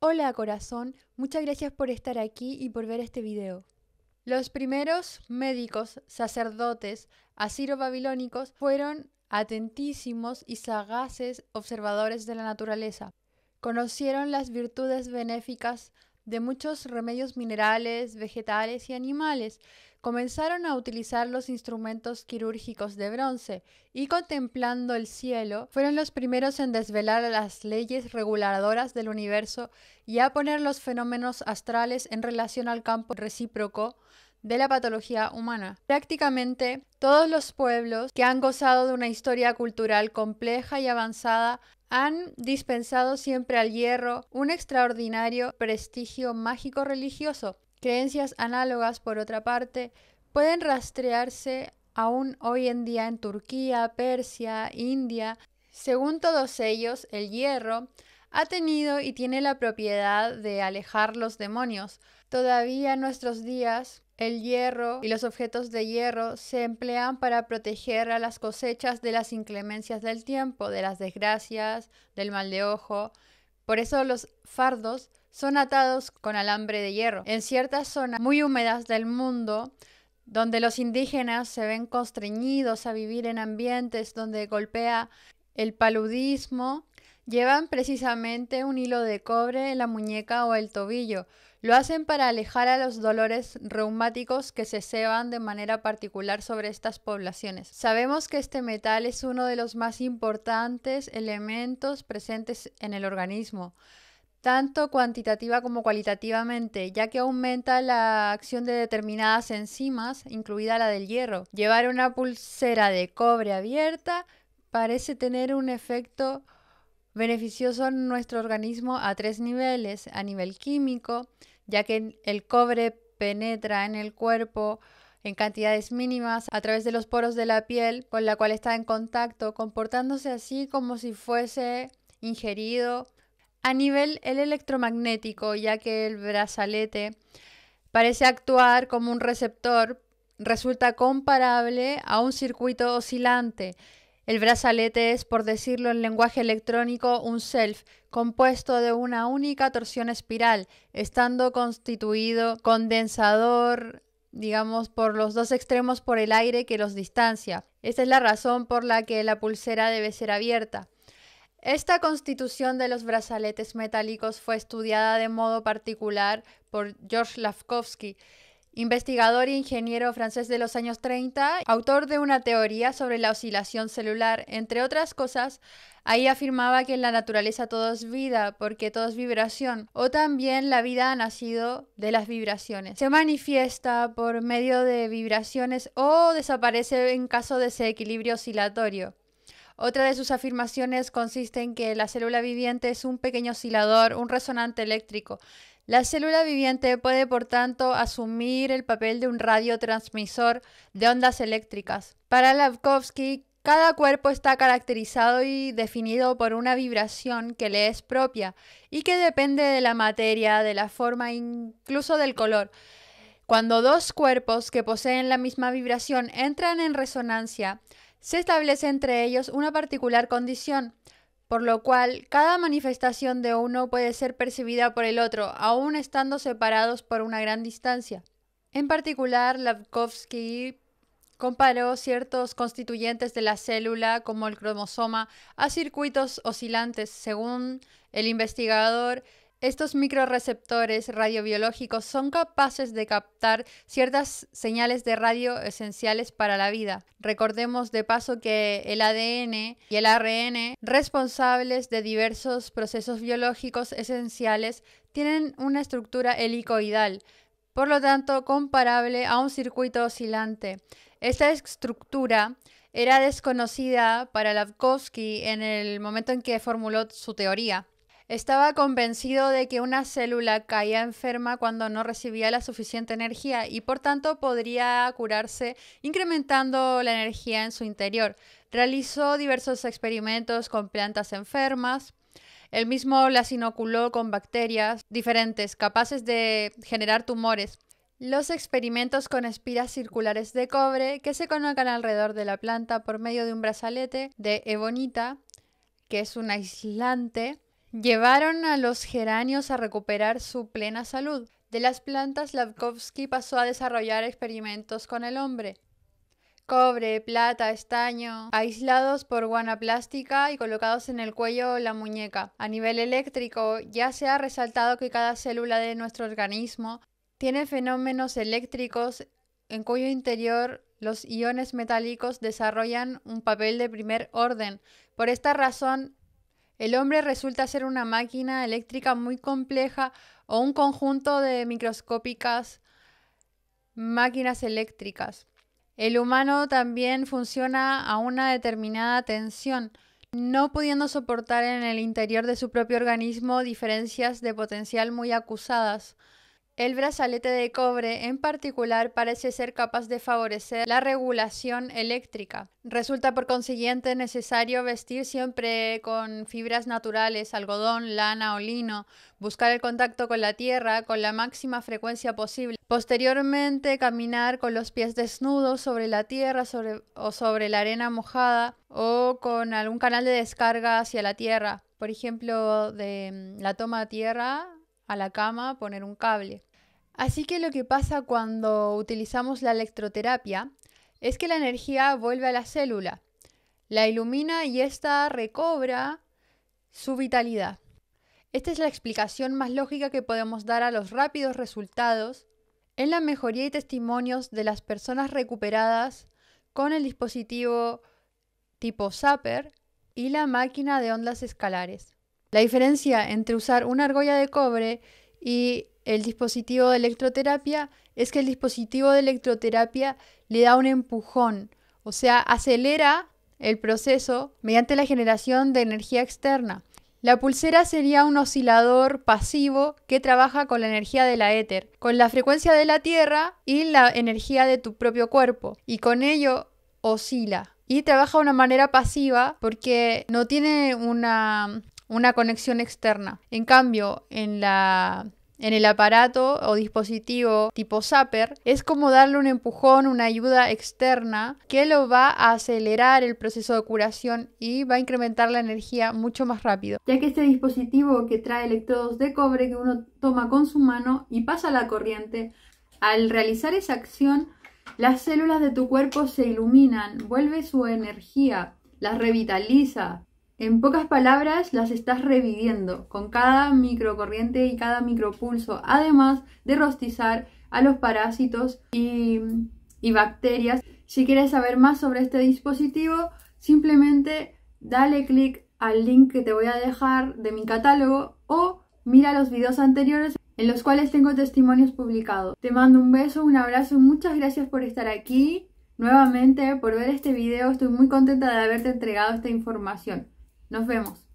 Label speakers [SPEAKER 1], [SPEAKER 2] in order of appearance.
[SPEAKER 1] Hola corazón, muchas gracias por estar aquí y por ver este video. Los primeros médicos, sacerdotes, asiro-babilónicos fueron atentísimos y sagaces observadores de la naturaleza. Conocieron las virtudes benéficas de muchos remedios minerales, vegetales y animales, comenzaron a utilizar los instrumentos quirúrgicos de bronce y contemplando el cielo, fueron los primeros en desvelar las leyes reguladoras del universo y a poner los fenómenos astrales en relación al campo recíproco de la patología humana. Prácticamente todos los pueblos que han gozado de una historia cultural compleja y avanzada han dispensado siempre al hierro un extraordinario prestigio mágico religioso. Creencias análogas, por otra parte, pueden rastrearse aún hoy en día en Turquía, Persia, India. Según todos ellos, el hierro ha tenido y tiene la propiedad de alejar los demonios. Todavía en nuestros días el hierro y los objetos de hierro se emplean para proteger a las cosechas de las inclemencias del tiempo, de las desgracias, del mal de ojo. Por eso los fardos son atados con alambre de hierro. En ciertas zonas muy húmedas del mundo, donde los indígenas se ven constreñidos a vivir en ambientes donde golpea el paludismo, llevan precisamente un hilo de cobre en la muñeca o el tobillo, lo hacen para alejar a los dolores reumáticos que se ceban de manera particular sobre estas poblaciones. Sabemos que este metal es uno de los más importantes elementos presentes en el organismo, tanto cuantitativa como cualitativamente, ya que aumenta la acción de determinadas enzimas, incluida la del hierro. Llevar una pulsera de cobre abierta parece tener un efecto beneficioso en nuestro organismo a tres niveles, a nivel químico, ya que el cobre penetra en el cuerpo en cantidades mínimas a través de los poros de la piel con la cual está en contacto, comportándose así como si fuese ingerido. A nivel el electromagnético, ya que el brazalete parece actuar como un receptor, resulta comparable a un circuito oscilante el brazalete es, por decirlo en lenguaje electrónico, un self, compuesto de una única torsión espiral, estando constituido condensador, digamos, por los dos extremos por el aire que los distancia. Esta es la razón por la que la pulsera debe ser abierta. Esta constitución de los brazaletes metálicos fue estudiada de modo particular por George Lavkovsky investigador e ingeniero francés de los años 30, autor de una teoría sobre la oscilación celular, entre otras cosas, Ahí afirmaba que en la naturaleza todo es vida, porque todo es vibración, o también la vida ha nacido de las vibraciones. Se manifiesta por medio de vibraciones o desaparece en caso de ese equilibrio oscilatorio. Otra de sus afirmaciones consiste en que la célula viviente es un pequeño oscilador, un resonante eléctrico, la célula viviente puede, por tanto, asumir el papel de un radiotransmisor de ondas eléctricas. Para Lavkovsky, cada cuerpo está caracterizado y definido por una vibración que le es propia y que depende de la materia, de la forma, incluso del color. Cuando dos cuerpos que poseen la misma vibración entran en resonancia, se establece entre ellos una particular condición, por lo cual cada manifestación de uno puede ser percibida por el otro, aún estando separados por una gran distancia. En particular, Lavkovsky comparó ciertos constituyentes de la célula, como el cromosoma, a circuitos oscilantes. Según el investigador, estos microreceptores radiobiológicos son capaces de captar ciertas señales de radio esenciales para la vida. Recordemos de paso que el ADN y el ARN, responsables de diversos procesos biológicos esenciales, tienen una estructura helicoidal, por lo tanto comparable a un circuito oscilante. Esta estructura era desconocida para Lavkovsky en el momento en que formuló su teoría. Estaba convencido de que una célula caía enferma cuando no recibía la suficiente energía y por tanto podría curarse incrementando la energía en su interior. Realizó diversos experimentos con plantas enfermas, él mismo las inoculó con bacterias diferentes capaces de generar tumores. Los experimentos con espiras circulares de cobre que se colocan alrededor de la planta por medio de un brazalete de ebonita, que es un aislante, Llevaron a los geranios a recuperar su plena salud. De las plantas, Lavkovsky pasó a desarrollar experimentos con el hombre. Cobre, plata, estaño, aislados por guana plástica y colocados en el cuello o la muñeca. A nivel eléctrico, ya se ha resaltado que cada célula de nuestro organismo tiene fenómenos eléctricos en cuyo interior los iones metálicos desarrollan un papel de primer orden. Por esta razón, el hombre resulta ser una máquina eléctrica muy compleja o un conjunto de microscópicas máquinas eléctricas. El humano también funciona a una determinada tensión, no pudiendo soportar en el interior de su propio organismo diferencias de potencial muy acusadas. El brazalete de cobre en particular parece ser capaz de favorecer la regulación eléctrica. Resulta por consiguiente necesario vestir siempre con fibras naturales, algodón, lana o lino, buscar el contacto con la tierra con la máxima frecuencia posible. Posteriormente caminar con los pies desnudos sobre la tierra o sobre la arena mojada o con algún canal de descarga hacia la tierra. Por ejemplo, de mm, la toma a tierra a la cama poner un cable. Así que lo que pasa cuando utilizamos la electroterapia es que la energía vuelve a la célula, la ilumina y ésta recobra su vitalidad. Esta es la explicación más lógica que podemos dar a los rápidos resultados en la mejoría y testimonios de las personas recuperadas con el dispositivo tipo Zapper y la máquina de ondas escalares. La diferencia entre usar una argolla de cobre y el dispositivo de electroterapia es que el dispositivo de electroterapia le da un empujón, o sea, acelera el proceso mediante la generación de energía externa. La pulsera sería un oscilador pasivo que trabaja con la energía de la éter, con la frecuencia de la Tierra y la energía de tu propio cuerpo, y con ello oscila. Y trabaja de una manera pasiva porque no tiene una, una conexión externa. En cambio, en la en el aparato o dispositivo tipo Zapper es como darle un empujón, una ayuda externa que lo va a acelerar el proceso de curación y va a incrementar la energía mucho más rápido. Ya que este dispositivo que trae electrodos de cobre que uno toma con su mano y pasa la corriente, al realizar esa acción, las células de tu cuerpo se iluminan, vuelve su energía, las revitaliza, en pocas palabras, las estás reviviendo con cada microcorriente y cada micropulso, además de rostizar a los parásitos y, bacterias. Si quieres saber más sobre este dispositivo, simplemente dale clic al link que te voy a dejar de mi catálogo o mira los videos anteriores en los cuales tengo testimonios publicados. Te mando un beso, un abrazo, muchas gracias por estar aquí nuevamente, por ver este video. Estoy muy contenta de haberte entregado esta información. Nos vemos.